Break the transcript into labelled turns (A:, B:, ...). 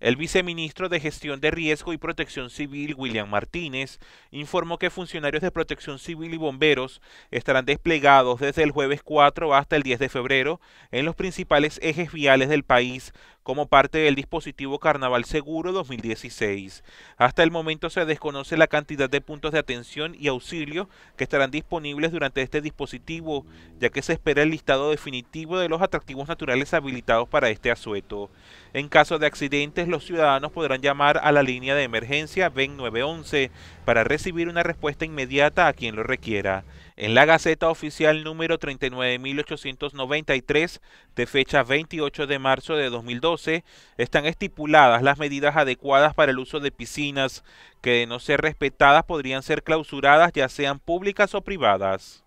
A: El viceministro de Gestión de Riesgo y Protección Civil, William Martínez, informó que funcionarios de Protección Civil y bomberos estarán desplegados desde el jueves 4 hasta el 10 de febrero en los principales ejes viales del país como parte del dispositivo Carnaval Seguro 2016. Hasta el momento se desconoce la cantidad de puntos de atención y auxilio que estarán disponibles durante este dispositivo, ya que se espera el listado definitivo de los atractivos naturales habilitados para este asueto. En caso de accidentes, los ciudadanos podrán llamar a la línea de emergencia BEN 911 para recibir una respuesta inmediata a quien lo requiera en la Gaceta Oficial número 39.893 de fecha 28 de marzo de 2012 están estipuladas las medidas adecuadas para el uso de piscinas que de no ser respetadas podrían ser clausuradas ya sean públicas o privadas.